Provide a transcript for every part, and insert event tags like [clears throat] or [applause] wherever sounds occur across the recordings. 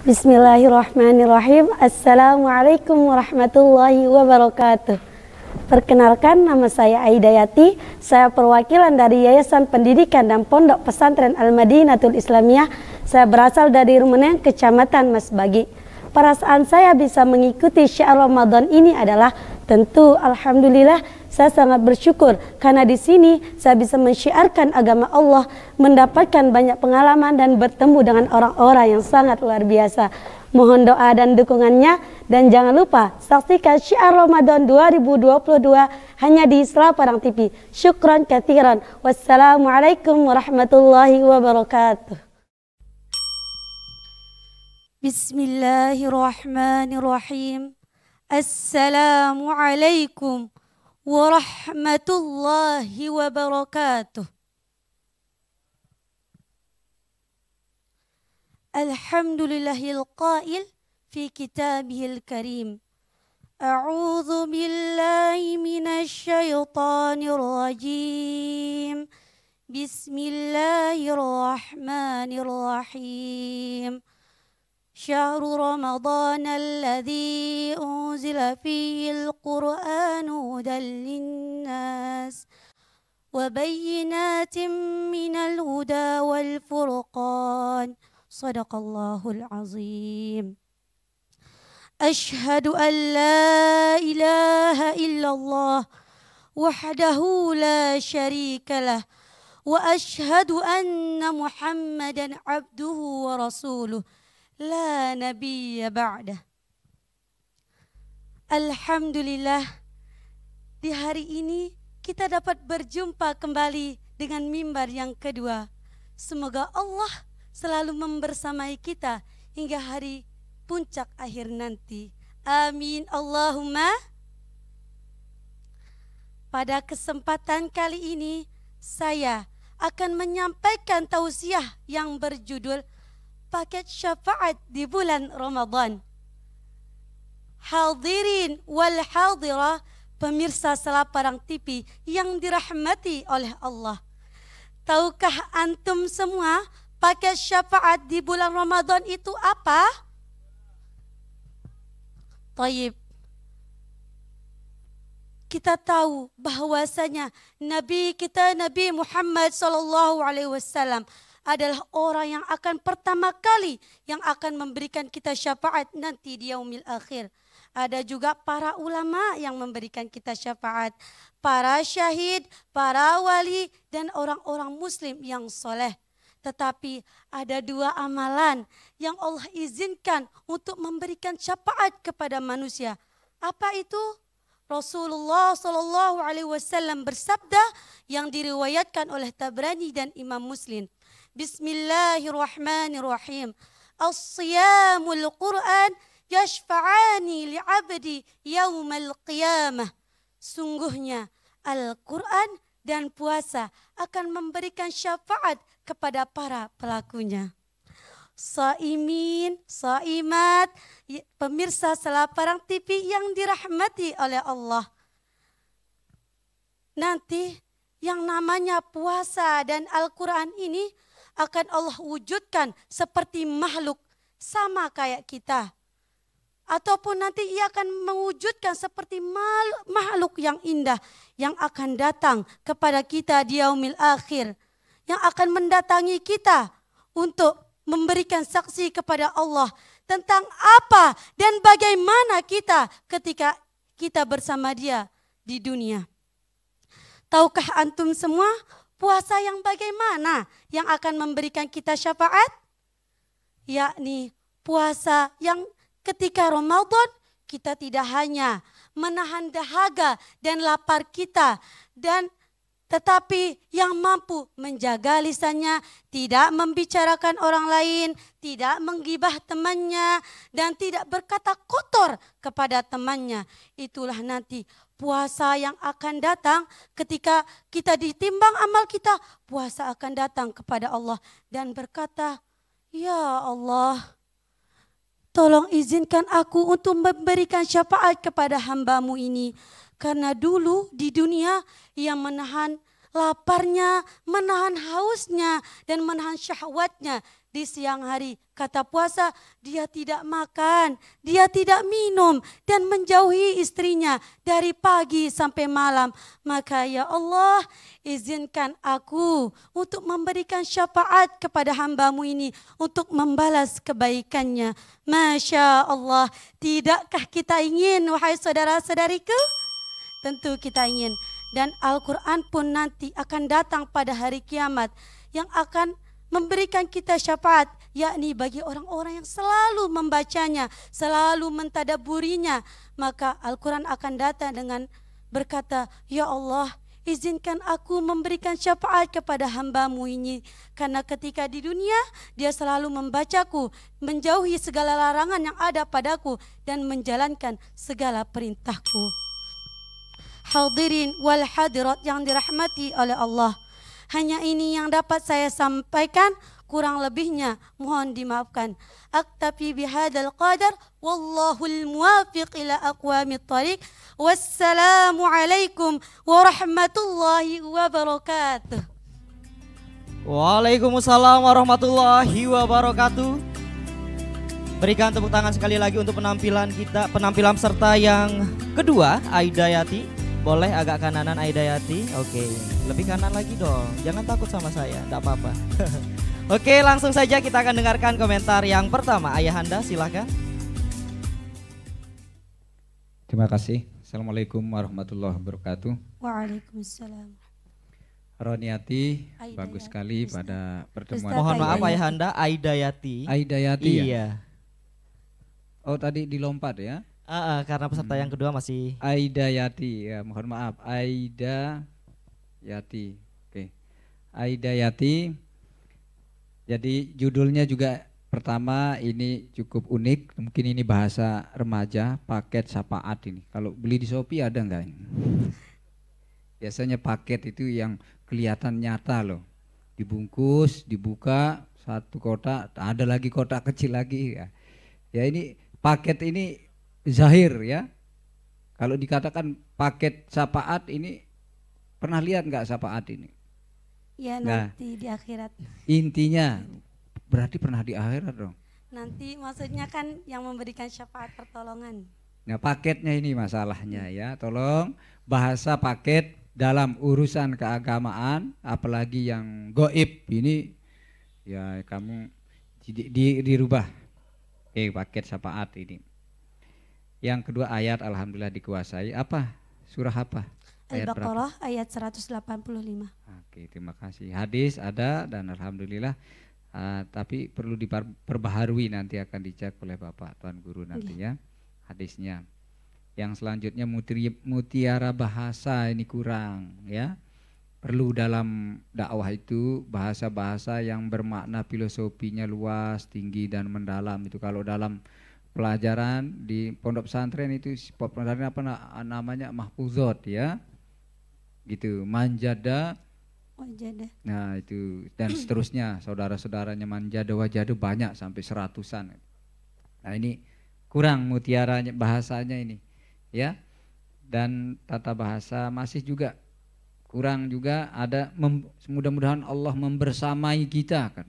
Bismillahirrahmanirrahim. Assalamualaikum warahmatullahi wabarakatuh. Perkenalkan nama saya Aida Yati. Saya perwakilan dari Yayasan Pendidikan dan Pondok Pesantren Al-Madinatul Islamiyah. Saya berasal dari Rumeneng, Kecamatan Masbagi. Perasaan saya bisa mengikuti syiar Ramadan ini adalah tentu alhamdulillah saya sangat bersyukur karena di sini saya bisa mensyiarkan agama Allah, mendapatkan banyak pengalaman dan bertemu dengan orang-orang yang sangat luar biasa. Mohon doa dan dukungannya dan jangan lupa saksikan syiar Ramadan 2022 hanya di Isra Parang TV. Syukron kathiran. Wassalamualaikum warahmatullahi wabarakatuh. Bismillahirrahmanirrahim. Assalamualaikum ورحمة الله وبركاته الحمد لله القائل في كتابه الكريم أعوذ بالله من الشيطان الرجيم بسم الله الرحمن الرحيم شهر رمضان الذي أنزل فيه القرآن هدى للناس وبينات من الهدى والفرقان صدق الله العظيم أشهد أن لا إله إلا الله وحده لا شريك له وأشهد أن محمدا عبده ورسوله la nabiyya ba'dah. Alhamdulillah di hari ini kita dapat berjumpa kembali dengan mimbar yang kedua. Semoga Allah selalu membersamai kita hingga hari puncak akhir nanti. Amin Allahumma. Pada kesempatan kali ini saya akan menyampaikan tausiah yang berjudul paket syafaat di bulan Ramadan. Hadirin wal hadirah pemirsa parang TV yang dirahmati oleh Allah. Tahukah antum semua paket syafaat di bulan Ramadan itu apa? Taib. Kita tahu bahwasanya Nabi kita Nabi Muhammad sallallahu alaihi wasallam adalah orang yang akan pertama kali yang akan memberikan kita syafaat nanti di yaumil akhir. Ada juga para ulama yang memberikan kita syafaat, para syahid, para wali dan orang-orang muslim yang soleh. Tetapi ada dua amalan yang Allah izinkan untuk memberikan syafaat kepada manusia. Apa itu? Rasulullah Shallallahu Alaihi Wasallam bersabda yang diriwayatkan oleh Tabrani dan Imam Muslim. Bismillahirrahmanirrahim. As-siyamul Qur'an yashfa'ani li'abdi yaumal qiyamah. Sungguhnya Al-Quran dan puasa akan memberikan syafaat kepada para pelakunya. Saimin, saimat, pemirsa selaparang TV yang dirahmati oleh Allah. Nanti yang namanya puasa dan Al-Quran ini akan Allah wujudkan seperti makhluk sama kayak kita. Ataupun nanti ia akan mewujudkan seperti makhluk yang indah yang akan datang kepada kita di yaumil akhir. Yang akan mendatangi kita untuk memberikan saksi kepada Allah tentang apa dan bagaimana kita ketika kita bersama dia di dunia. Tahukah antum semua Puasa yang bagaimana yang akan memberikan kita syafaat? Yakni puasa yang ketika Ramadan kita tidak hanya menahan dahaga dan lapar kita dan tetapi yang mampu menjaga lisannya, tidak membicarakan orang lain, tidak menggibah temannya, dan tidak berkata kotor kepada temannya. Itulah nanti puasa yang akan datang ketika kita ditimbang amal kita. Puasa akan datang kepada Allah dan berkata, Ya Allah, tolong izinkan aku untuk memberikan syafaat kepada hambamu ini karena dulu di dunia ia menahan laparnya, menahan hausnya, dan menahan syahwatnya. Di siang hari, kata puasa, dia tidak makan, dia tidak minum, dan menjauhi istrinya dari pagi sampai malam. Maka ya Allah, izinkan aku untuk memberikan syafaat kepada hambamu ini, untuk membalas kebaikannya. Masya Allah, tidakkah kita ingin, wahai saudara-saudariku? tentu kita ingin. Dan Al-Quran pun nanti akan datang pada hari kiamat yang akan memberikan kita syafaat, yakni bagi orang-orang yang selalu membacanya, selalu mentadaburinya. Maka Al-Quran akan datang dengan berkata, Ya Allah, izinkan aku memberikan syafaat kepada hambamu ini. Karena ketika di dunia, dia selalu membacaku, menjauhi segala larangan yang ada padaku, dan menjalankan segala perintahku hadirin wal hadirat yang dirahmati oleh Allah. Hanya ini yang dapat saya sampaikan, kurang lebihnya mohon dimaafkan. Aktafi bihadal qadar, wallahul muwafiq ila aqwamit tariq. Wassalamualaikum warahmatullahi wabarakatuh. Waalaikumsalam warahmatullahi wabarakatuh. Berikan tepuk tangan sekali lagi untuk penampilan kita, penampilan serta yang kedua, Aidayati. Boleh agak kananan Aida Yati, Oke, lebih kanan lagi dong. Jangan takut sama saya, tidak apa-apa. [laughs] Oke, langsung saja kita akan dengarkan komentar yang pertama. Ayahanda, silakan. Terima kasih. Assalamualaikum warahmatullahi wabarakatuh. Waalaikumsalam. Roniati, Aidayati. bagus sekali Ustaz. pada pertemuan. Ustaz Mohon maaf Ayahanda, Aida Yati. Ya? iya. ya? Oh tadi dilompat ya? Uh, uh, karena peserta hmm. yang kedua masih Aida Yati. Ya, mohon maaf. Aida Yati. Oke. Okay. Aida Yati. Jadi judulnya juga pertama ini cukup unik. Mungkin ini bahasa remaja, paket sapaat ini. Kalau beli di Shopee ada enggak ini? [laughs] Biasanya paket itu yang kelihatan nyata loh. Dibungkus, dibuka, satu kotak, ada lagi kotak kecil lagi ya. Ya ini paket ini zahir ya. Kalau dikatakan paket syafaat ini pernah lihat nggak syafaat ini? Ya nanti di akhirat. Intinya berarti pernah di akhirat dong. Nanti maksudnya kan yang memberikan syafaat pertolongan. Nah paketnya ini masalahnya ya, tolong bahasa paket dalam urusan keagamaan apalagi yang goib ini ya kamu di, di, dirubah eh paket syafaat ini yang kedua ayat alhamdulillah dikuasai. Apa? Surah apa? Al-Baqarah ayat 185. Oke, terima kasih. Hadis ada dan alhamdulillah uh, tapi perlu diperbaharui nanti akan dicek oleh Bapak Tuan Guru iya. nantinya hadisnya. Yang selanjutnya mutri, mutiara bahasa ini kurang ya. Perlu dalam dakwah itu bahasa-bahasa yang bermakna filosofinya luas, tinggi dan mendalam itu kalau dalam pelajaran di pondok pesantren itu pondok pesantren apa namanya mahfuzot ya gitu manjada wajada nah itu dan [clears throat] seterusnya saudara-saudaranya manjada wajada banyak sampai seratusan nah ini kurang mutiaranya bahasanya ini ya dan tata bahasa masih juga kurang juga ada mudah-mudahan Allah membersamai kita kan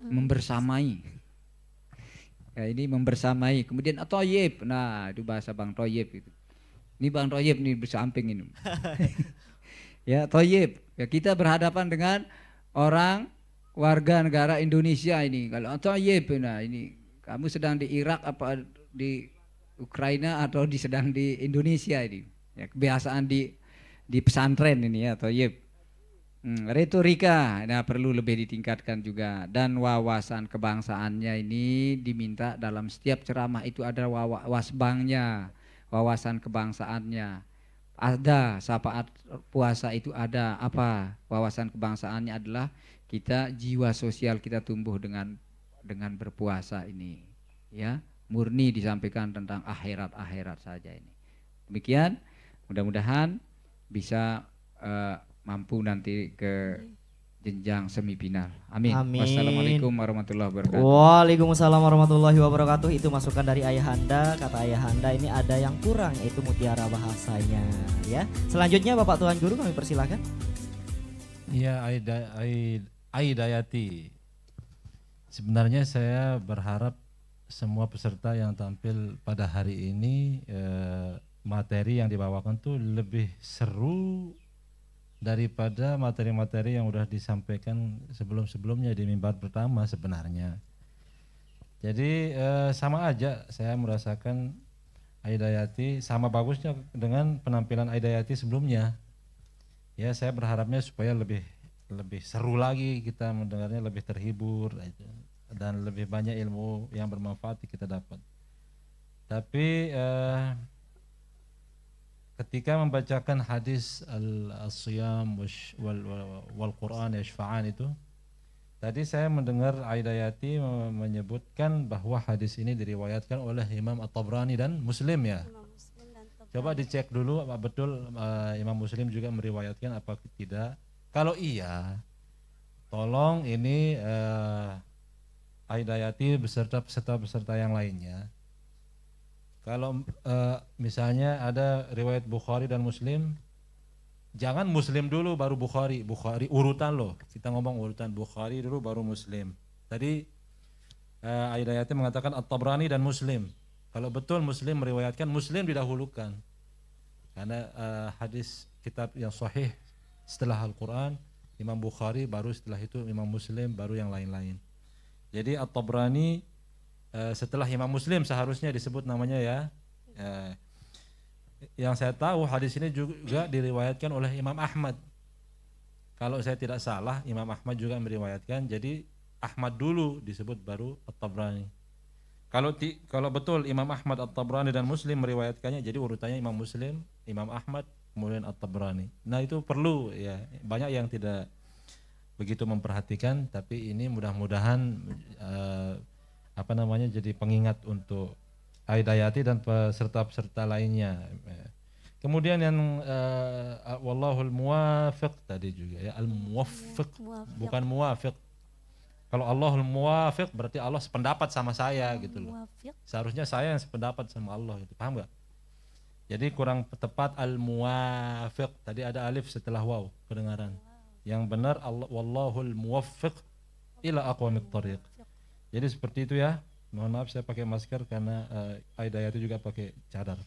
membersamai Ya, ini membersamai. Kemudian ah, Toyib. Nah, itu bahasa Bang Toyib itu. Ini Bang Toyib nih bersamping ini. [laughs] ya, Toyib. Ya, kita berhadapan dengan orang warga negara Indonesia ini. Kalau ah, Toyib, nah ini kamu sedang di Irak apa di Ukraina atau di sedang di Indonesia ini. Ya, kebiasaan di di pesantren ini ya, Toyib. Hmm, retorika nah perlu lebih ditingkatkan juga dan wawasan kebangsaannya ini diminta dalam setiap ceramah itu ada wasbangnya, wawasan kebangsaannya. Ada sapaat puasa itu ada apa? Wawasan kebangsaannya adalah kita jiwa sosial kita tumbuh dengan dengan berpuasa ini. Ya, murni disampaikan tentang akhirat-akhirat saja ini. Demikian, mudah-mudahan bisa uh, mampu nanti ke jenjang semifinal. Amin. Amin. Wassalamualaikum warahmatullahi wabarakatuh. Waalaikumsalam warahmatullahi wabarakatuh. Itu masukan dari ayahanda. Kata ayahanda ini ada yang kurang itu mutiara bahasanya ya. Selanjutnya Bapak Tuhan Guru kami persilakan. Iya, Aida Aidayati. Sebenarnya saya berharap semua peserta yang tampil pada hari ini eh, materi yang dibawakan tuh lebih seru daripada materi-materi yang sudah disampaikan sebelum-sebelumnya di mimbar pertama sebenarnya. Jadi eh, sama aja saya merasakan Aidayati sama bagusnya dengan penampilan Aidayati sebelumnya. Ya saya berharapnya supaya lebih lebih seru lagi kita mendengarnya lebih terhibur dan lebih banyak ilmu yang bermanfaat kita dapat. Tapi eh, ketika membacakan hadis al-siyam wal, wal, wal Quran itu tadi saya mendengar Aidayati menyebutkan bahwa hadis ini diriwayatkan oleh Imam At-Tabrani dan Muslim ya coba dicek dulu apa betul uh, Imam Muslim juga meriwayatkan apa tidak kalau iya tolong ini uh, Aidayati beserta peserta-peserta yang lainnya kalau uh, misalnya ada riwayat Bukhari dan Muslim, jangan Muslim dulu baru Bukhari. Bukhari urutan loh. Kita ngomong urutan Bukhari dulu baru Muslim. Tadi uh, eh, Yati mengatakan At-Tabrani dan Muslim. Kalau betul Muslim meriwayatkan, Muslim didahulukan. Karena uh, hadis kitab yang sahih setelah Al-Quran, Imam Bukhari baru setelah itu Imam Muslim, baru yang lain-lain. Jadi At-Tabrani Eh, setelah Imam Muslim seharusnya disebut namanya ya. Eh, yang saya tahu hadis ini juga diriwayatkan oleh Imam Ahmad. Kalau saya tidak salah, Imam Ahmad juga meriwayatkan. Jadi Ahmad dulu disebut baru At-Tabrani. Kalau ti, kalau betul Imam Ahmad At-Tabrani dan Muslim meriwayatkannya, jadi urutannya Imam Muslim, Imam Ahmad, kemudian At-Tabrani. Nah, itu perlu ya. Banyak yang tidak begitu memperhatikan, tapi ini mudah-mudahan uh, apa namanya jadi pengingat untuk Aidayati dan peserta-peserta lainnya. Kemudian yang uh, wallahul muwafiq tadi juga ya al iya, muwafiq bukan muwafiq. Kalau Allahul muwafiq berarti Allah sependapat sama saya gitu loh. Seharusnya saya yang sependapat sama Allah itu Paham gak? Jadi kurang tepat al muwafiq. Tadi ada alif setelah waw kedengaran. Yang benar Allah wallahul muwafiq ila aqwamit thariq. Jadi seperti itu ya. Mohon maaf saya pakai masker karena uh, eh, Aida itu juga pakai cadar.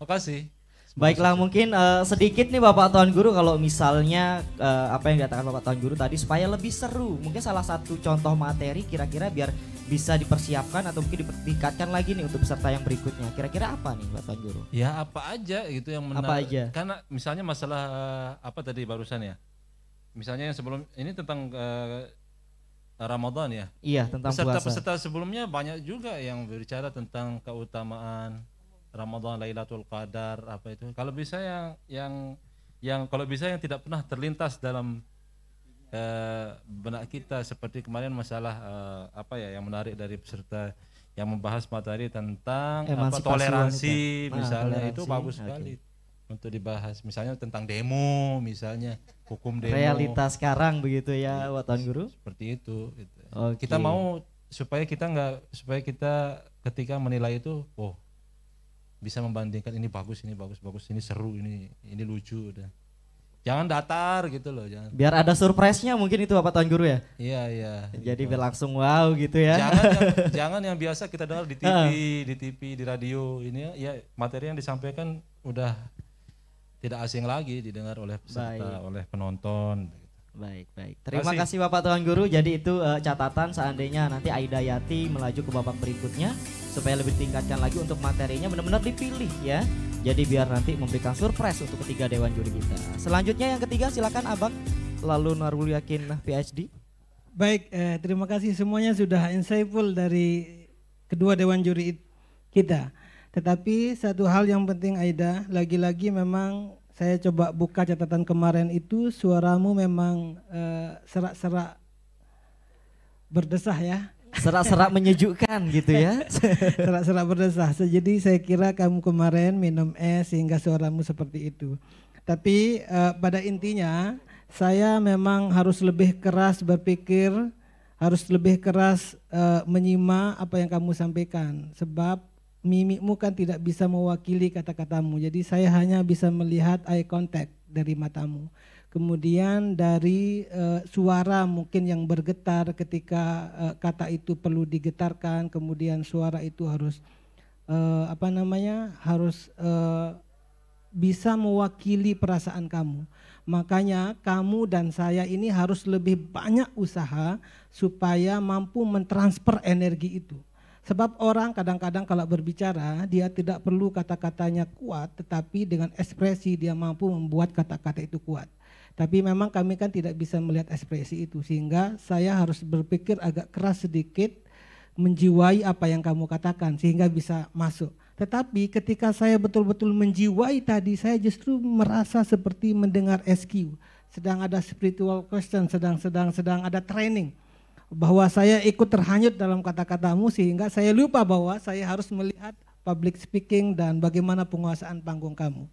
Makasih. Baiklah mungkin uh, sedikit nih Bapak Tuan Guru kalau misalnya uh, apa yang dikatakan Bapak Tuan Guru tadi supaya lebih seru mungkin salah satu contoh materi kira-kira biar bisa dipersiapkan atau mungkin ditingkatkan lagi nih untuk peserta yang berikutnya kira-kira apa nih Bapak Tuan Guru? Ya apa aja gitu yang menarik. Apa aja? Karena misalnya masalah apa tadi barusan ya misalnya yang sebelum ini tentang uh, Ramadan ya. Iya, tentang peserta, puasa. Peserta sebelumnya banyak juga yang berbicara tentang keutamaan Ramadan, Lailatul Qadar, apa itu. Kalau bisa yang yang yang kalau bisa yang tidak pernah terlintas dalam eh, benak kita seperti kemarin masalah eh, apa ya yang menarik dari peserta yang membahas materi tentang apa toleransi wanita. Nah, misalnya nah, toleransi. itu bagus sekali. Okay untuk dibahas misalnya tentang demo misalnya hukum demo realitas sekarang begitu ya, iya, Watan Guru seperti itu gitu. okay. kita mau supaya kita nggak supaya kita ketika menilai itu oh bisa membandingkan ini bagus ini bagus bagus ini seru ini ini lucu udah jangan datar gitu loh jangan biar ada surprise-nya mungkin itu bapak Tuan guru ya iya iya jadi gitu. langsung wow gitu ya jangan yang, [laughs] jangan yang biasa kita dengar di ah. TV di TV di radio ini ya, ya materi yang disampaikan udah tidak asing lagi didengar oleh peserta, baik. oleh penonton. Baik, baik. Terima kasih. kasih Bapak Tuan Guru. Jadi itu uh, catatan seandainya nanti Aida Yati melaju ke babak berikutnya supaya lebih tingkatkan lagi untuk materinya benar-benar dipilih ya. Jadi biar nanti memberikan surprise untuk ketiga dewan juri kita. Selanjutnya yang ketiga silakan Abang lalu Narul Yakin PhD. Baik, eh, terima kasih semuanya sudah insightful dari kedua dewan juri kita. Tetapi satu hal yang penting Aida, lagi-lagi memang saya coba buka catatan kemarin itu suaramu memang eh, serak-serak uh, berdesah ya. Serak-serak menyejukkan gitu ya. [laughs] Serak-serak berdesah. Jadi saya kira kamu kemarin minum es sehingga suaramu seperti itu. Tapi uh, pada intinya saya memang harus lebih keras berpikir, harus lebih keras uh, menyimak apa yang kamu sampaikan sebab mimikmu kan tidak bisa mewakili kata-katamu. Jadi saya hanya bisa melihat eye contact dari matamu. Kemudian dari uh, suara mungkin yang bergetar ketika uh, kata itu perlu digetarkan, kemudian suara itu harus uh, apa namanya? harus uh, bisa mewakili perasaan kamu. Makanya kamu dan saya ini harus lebih banyak usaha supaya mampu mentransfer energi itu. Sebab orang kadang-kadang kalau berbicara, dia tidak perlu kata-katanya kuat, tetapi dengan ekspresi dia mampu membuat kata-kata itu kuat. Tapi memang kami kan tidak bisa melihat ekspresi itu, sehingga saya harus berpikir agak keras sedikit, menjiwai apa yang kamu katakan, sehingga bisa masuk. Tetapi ketika saya betul-betul menjiwai tadi, saya justru merasa seperti mendengar SQ. Sedang ada spiritual question, sedang-sedang sedang ada training bahwa saya ikut terhanyut dalam kata-katamu sehingga saya lupa bahwa saya harus melihat public speaking dan bagaimana penguasaan panggung kamu.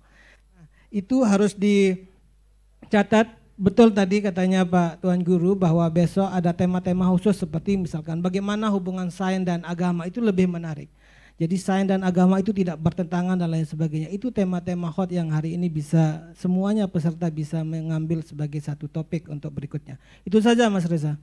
Nah, itu harus dicatat betul tadi katanya Pak Tuan Guru bahwa besok ada tema-tema khusus seperti misalkan bagaimana hubungan sains dan agama itu lebih menarik. Jadi sains dan agama itu tidak bertentangan dan lain sebagainya. Itu tema-tema hot yang hari ini bisa semuanya peserta bisa mengambil sebagai satu topik untuk berikutnya. Itu saja Mas Reza.